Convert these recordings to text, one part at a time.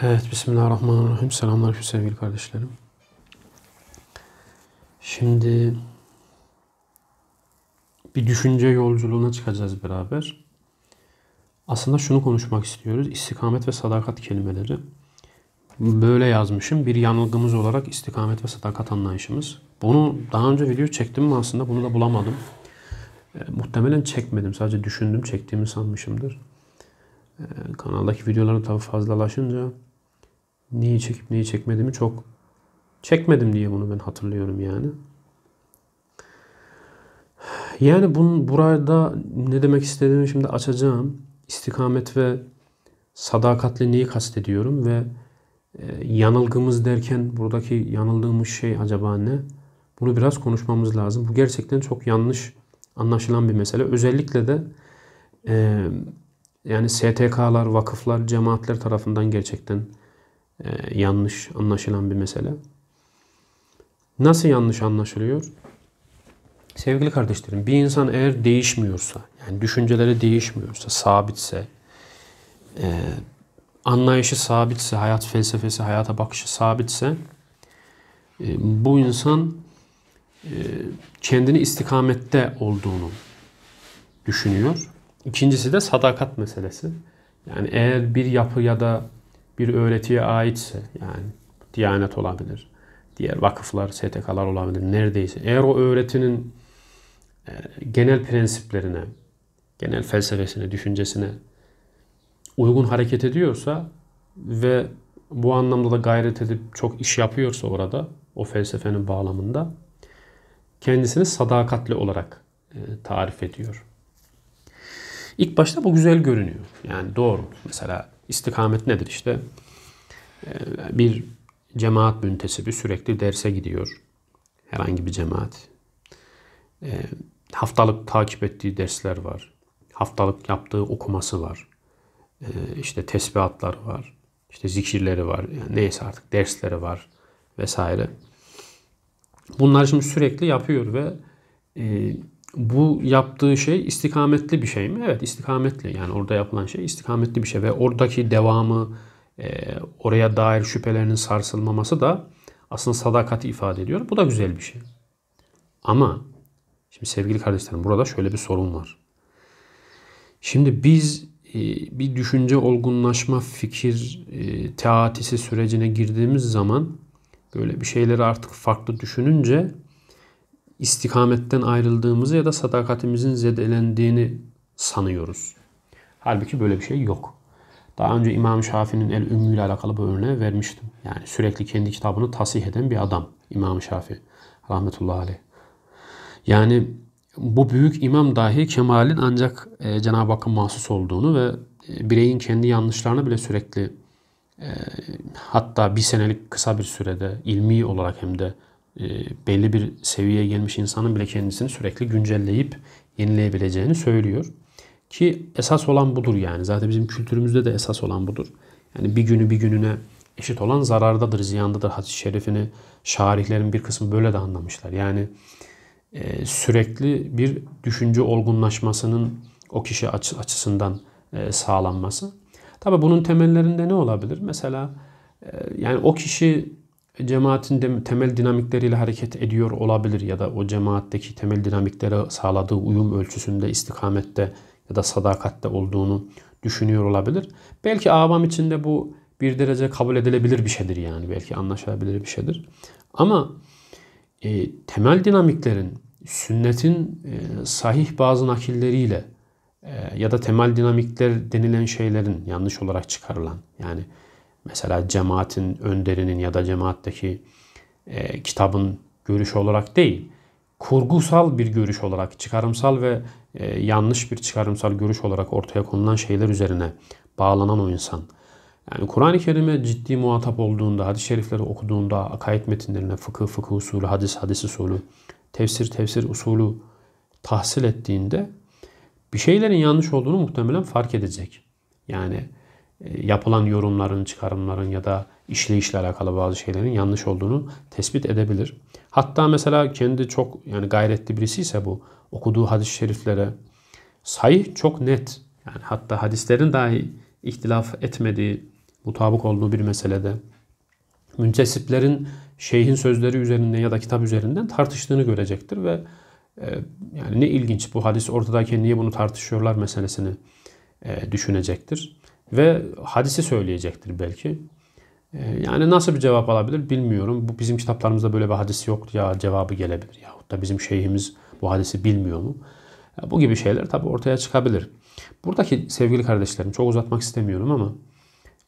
Evet, Bismillahirrahmanirrahim. Selamlar sevgili kardeşlerim. Şimdi bir düşünce yolculuğuna çıkacağız beraber. Aslında şunu konuşmak istiyoruz. İstikamet ve sadakat kelimeleri. Böyle yazmışım. Bir yanılgımız olarak istikamet ve sadakat anlayışımız. Bunu daha önce video çektim mi aslında? Bunu da bulamadım. E, muhtemelen çekmedim. Sadece düşündüm, çektiğimi sanmışımdır. Ee, kanaldaki videolarım tabii fazlalaşınca neyi çekip neyi çekmediğimi çok çekmedim diye bunu ben hatırlıyorum yani. Yani bunu burada ne demek istediğimi şimdi açacağım. İstikamet ve sadakatle neyi kastediyorum ve e, yanılgımız derken buradaki yanıldığımız şey acaba ne? Bunu biraz konuşmamız lazım. Bu gerçekten çok yanlış anlaşılan bir mesele. Özellikle de e, yani STK'lar, vakıflar, cemaatler tarafından gerçekten e, yanlış anlaşılan bir mesele. Nasıl yanlış anlaşılıyor? Sevgili kardeşlerim, bir insan eğer değişmiyorsa, yani düşünceleri değişmiyorsa, sabitse, e, anlayışı sabitse, hayat felsefesi, hayata bakışı sabitse, e, bu insan kendini istikamette olduğunu düşünüyor İkincisi de sadakat meselesi. Yani eğer bir yapı ya da bir öğretiye aitse yani Diyanet olabilir, diğer vakıflar, STK'lar olabilir neredeyse. Eğer o öğretinin e, genel prensiplerine, genel felsefesine, düşüncesine uygun hareket ediyorsa ve bu anlamda da gayret edip çok iş yapıyorsa orada o felsefenin bağlamında kendisini sadakatli olarak e, tarif ediyor. İlk başta bu güzel görünüyor. Yani doğru. Mesela istikamet nedir işte? Ee, bir cemaat müntesebi sürekli derse gidiyor. Herhangi bir cemaat. Ee, haftalık takip ettiği dersler var. Haftalık yaptığı okuması var. Ee, işte tesbihatları var. İşte zikirleri var. Yani neyse artık dersleri var vesaire. Bunlar şimdi sürekli yapıyor ve e, bu yaptığı şey istikametli bir şey mi? Evet istikametli. Yani orada yapılan şey istikametli bir şey ve oradaki devamı e, oraya dair şüphelerinin sarsılmaması da aslında sadakati ifade ediyor. Bu da güzel bir şey. Ama şimdi sevgili kardeşlerim burada şöyle bir sorun var. Şimdi biz e, bir düşünce olgunlaşma fikir e, teatisi sürecine girdiğimiz zaman böyle bir şeyleri artık farklı düşününce istikametten ayrıldığımızı ya da sadakatimizin zedelendiğini sanıyoruz. Halbuki böyle bir şey yok. Daha önce İmam Şafii'nin El Ümmü ile alakalı bir örneği vermiştim. Yani sürekli kendi kitabını tasih eden bir adam İmam Şafii rahmetullahi aleyh. Yani bu büyük imam dahi kemalin ancak e, Cenab-ı Hakk'ın mahsus olduğunu ve e, bireyin kendi yanlışlarını bile sürekli e, hatta bir senelik kısa bir sürede ilmi olarak hem de e, belli bir seviyeye gelmiş insanın bile kendisini sürekli güncelleyip yenileyebileceğini söylüyor. Ki esas olan budur yani. Zaten bizim kültürümüzde de esas olan budur. Yani bir günü bir gününe eşit olan zarardadır, ziyandadır. Hadis-i şerifini şarihlerin bir kısmı böyle de anlamışlar. Yani e, sürekli bir düşünce olgunlaşmasının o kişi açısından e, sağlanması. Tabi bunun temellerinde ne olabilir? Mesela yani o kişi cemaatin temel dinamikleriyle hareket ediyor olabilir ya da o cemaatteki temel dinamiklere sağladığı uyum ölçüsünde, istikamette ya da sadakatte olduğunu düşünüyor olabilir. Belki avam içinde bu bir derece kabul edilebilir bir şeydir yani. Belki anlaşılabilir bir şeydir. Ama e, temel dinamiklerin, sünnetin e, sahih bazı nakilleriyle e, ya da temel dinamikler denilen şeylerin yanlış olarak çıkarılan yani mesela cemaatin önderinin ya da cemaatteki e, kitabın görüş olarak değil, kurgusal bir görüş olarak, çıkarımsal ve e, yanlış bir çıkarımsal görüş olarak ortaya konulan şeyler üzerine bağlanan o insan. Yani Kur'an-ı Kerim'e ciddi muhatap olduğunda, hadis-i şerifleri okuduğunda, akaid metinlerine fıkıh, fıkıh usulü, hadis, hadis usulü, tefsir, tefsir usulü tahsil ettiğinde bir şeylerin yanlış olduğunu muhtemelen fark edecek. Yani e, yapılan yorumların, çıkarımların ya da işleyişle alakalı bazı şeylerin yanlış olduğunu tespit edebilir. Hatta mesela kendi çok yani gayretli birisi ise bu okuduğu hadis-i şeriflere sayı çok net. Yani hatta hadislerin dahi ihtilaf etmediği, mutabık olduğu bir meselede müntesiplerin şeyhin sözleri üzerinden ya da kitap üzerinden tartıştığını görecektir ve e, yani ne ilginç bu hadis ortadayken niye bunu tartışıyorlar meselesini e, düşünecektir ve hadisi söyleyecektir belki. Ee, yani nasıl bir cevap alabilir bilmiyorum. Bu bizim kitaplarımızda böyle bir hadis yok ya cevabı gelebilir. Yahut da bizim şeyhimiz bu hadisi bilmiyor mu? bu gibi şeyler tabii ortaya çıkabilir. Buradaki sevgili kardeşlerim çok uzatmak istemiyorum ama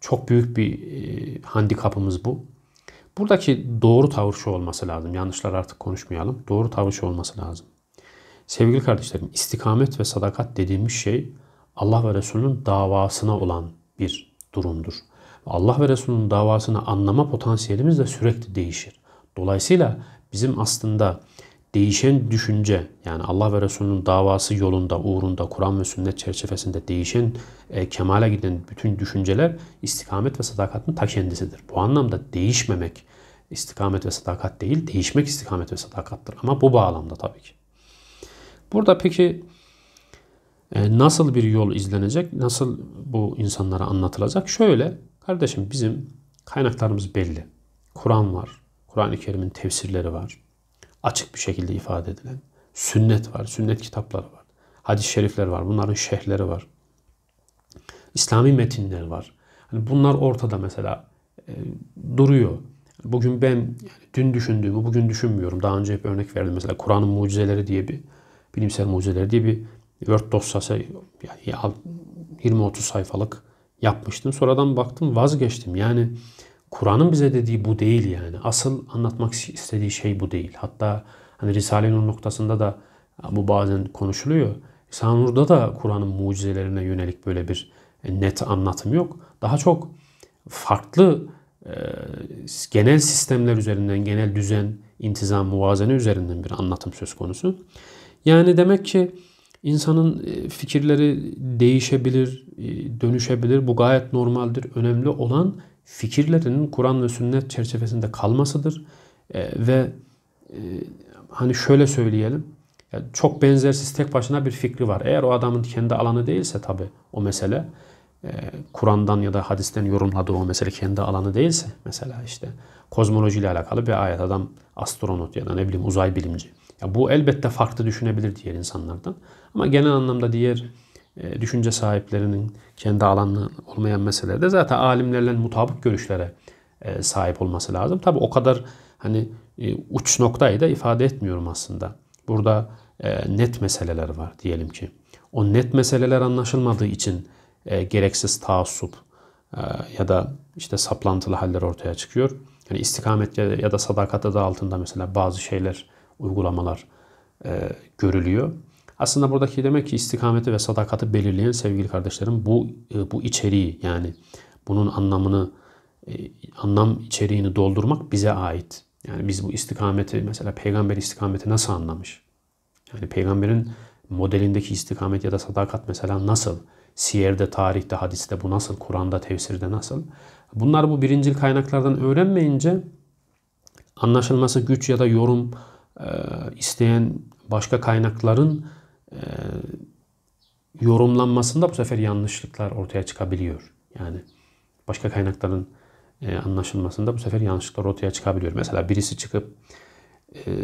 çok büyük bir e, handikapımız bu. Buradaki doğru tavır şu olması lazım. Yanlışlar artık konuşmayalım. Doğru tavır şu olması lazım. Sevgili kardeşlerim istikamet ve sadakat dediğimiz şey Allah ve Resulün davasına olan bir durumdur. Allah ve Resulün davasını anlama potansiyelimiz de sürekli değişir. Dolayısıyla bizim aslında değişen düşünce yani Allah ve Resulün davası yolunda, uğrunda, Kur'an ve sünnet çerçevesinde değişen, e, kemale giden bütün düşünceler istikamet ve sadakatin ta kendisidir. Bu anlamda değişmemek istikamet ve sadakat değil, değişmek istikamet ve sadakattır. Ama bu bağlamda tabii ki. Burada peki e, nasıl bir yol izlenecek, nasıl bu insanlara anlatılacak? Şöyle, kardeşim bizim kaynaklarımız belli. Kur'an var, Kur'an-ı Kerim'in tefsirleri var. Açık bir şekilde ifade edilen. Sünnet var, sünnet kitapları var. Hadis-i şerifler var, bunların şehirleri var. İslami metinler var. Hani bunlar ortada mesela e, duruyor. Bugün ben yani dün düşündüğümü bugün düşünmüyorum. Daha önce hep örnek verdim. Mesela Kur'an'ın mucizeleri diye bir bilimsel mucizeleri diye bir Word dosyası ya, ya 20-30 sayfalık yapmıştım. Sonradan baktım vazgeçtim. Yani Kur'an'ın bize dediği bu değil yani. Asıl anlatmak istediği şey bu değil. Hatta hani Risale-i Nur noktasında da e, bu bazen konuşuluyor. Risale-i Nur'da da Kur'an'ın mucizelerine yönelik böyle bir e, net anlatım yok. Daha çok farklı e, genel sistemler üzerinden, genel düzen, intizam, muvazene üzerinden bir anlatım söz konusu. Yani demek ki İnsanın e, fikirleri değişebilir, e, dönüşebilir. Bu gayet normaldir. Önemli olan fikirlerinin Kur'an ve sünnet çerçevesinde kalmasıdır. E, ve hani şöyle söyleyelim. Çok benzersiz tek başına bir fikri var. Eğer o adamın kendi alanı değilse tabi o mesele Kur'an'dan ya da hadisten yorumladığı o mesele kendi alanı değilse mesela işte kozmolojiyle alakalı bir ayet adam astronot ya da ne bileyim uzay bilimci ya bu elbette farklı düşünebilir diğer insanlardan. Ama genel anlamda diğer e, düşünce sahiplerinin kendi alanı olmayan meselelerde zaten alimlerle mutabık görüşlere e, sahip olması lazım. Tabi o kadar hani e, uç noktayı da ifade etmiyorum aslında. Burada net meseleler var diyelim ki. O net meseleler anlaşılmadığı için gereksiz taassup ya da işte saplantılı haller ortaya çıkıyor. Yani istikamet ya da sadakat da altında mesela bazı şeyler uygulamalar e, görülüyor. Aslında buradaki demek ki istikameti ve sadakati belirleyen sevgili kardeşlerim bu e, bu içeriği yani bunun anlamını e, anlam içeriğini doldurmak bize ait. Yani biz bu istikameti mesela peygamber istikameti nasıl anlamış? Yani peygamberin modelindeki istikamet ya da sadakat mesela nasıl? Siyer'de, tarihte, hadiste bu nasıl? Kur'an'da, tefsirde nasıl? Bunlar bu birincil kaynaklardan öğrenmeyince anlaşılması güç ya da yorum ee, isteyen başka kaynakların e, yorumlanmasında bu sefer yanlışlıklar ortaya çıkabiliyor. Yani başka kaynakların e, anlaşılmasında bu sefer yanlışlıklar ortaya çıkabiliyor. Mesela birisi çıkıp e,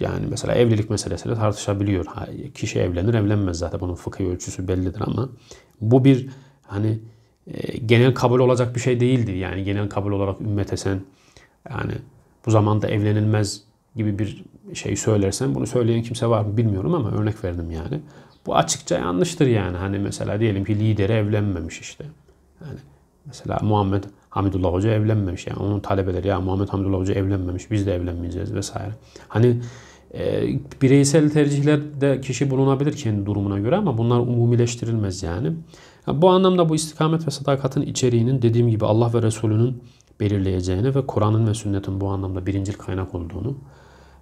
yani mesela evlilik meselesini tartışabiliyor. Kişi evlenir evlenmez zaten bunun fıkhi ölçüsü bellidir ama bu bir hani genel kabul olacak bir şey değildir. Yani genel kabul olarak ümmete sen yani bu zamanda evlenilmez gibi bir şey söylersen bunu söyleyen kimse var mı bilmiyorum ama örnek verdim yani. Bu açıkça yanlıştır yani. Hani mesela diyelim ki lideri evlenmemiş işte. Yani mesela Muhammed Hamidullah Hoca evlenmemiş. Yani onun talebeleri ya Muhammed Hamidullah Hoca evlenmemiş. Biz de evlenmeyeceğiz vesaire. Hani e, bireysel tercihlerde kişi bulunabilir kendi durumuna göre ama bunlar umumileştirilmez yani. yani. Bu anlamda bu istikamet ve sadakatin içeriğinin dediğim gibi Allah ve Resulünün belirleyeceğini ve Kur'an'ın ve sünnetin bu anlamda birincil kaynak olduğunu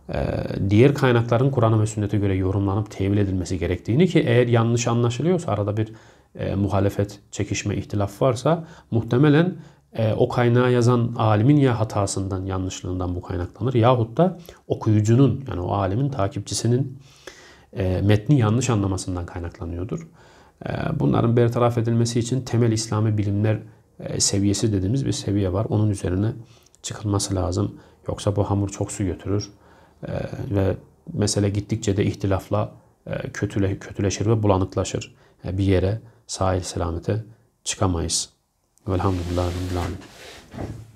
ee, diğer kaynakların Kur'an'a ve sünnete göre yorumlanıp tevil edilmesi gerektiğini ki eğer yanlış anlaşılıyorsa arada bir e, muhalefet, çekişme, ihtilaf varsa muhtemelen e, o kaynağı yazan alimin ya hatasından, yanlışlığından bu kaynaklanır yahut da okuyucunun yani o alimin takipçisinin e, metni yanlış anlamasından kaynaklanıyordur. E, bunların bertaraf edilmesi için temel İslami bilimler e, seviyesi dediğimiz bir seviye var. Onun üzerine çıkılması lazım. Yoksa bu hamur çok su götürür ee, ve mesele gittikçe de ihtilafla e, kötüle, kötüleşir ve bulanıklaşır. E, bir yere sahil selamete çıkamayız. Velhamdülillah. Velhamdülillah.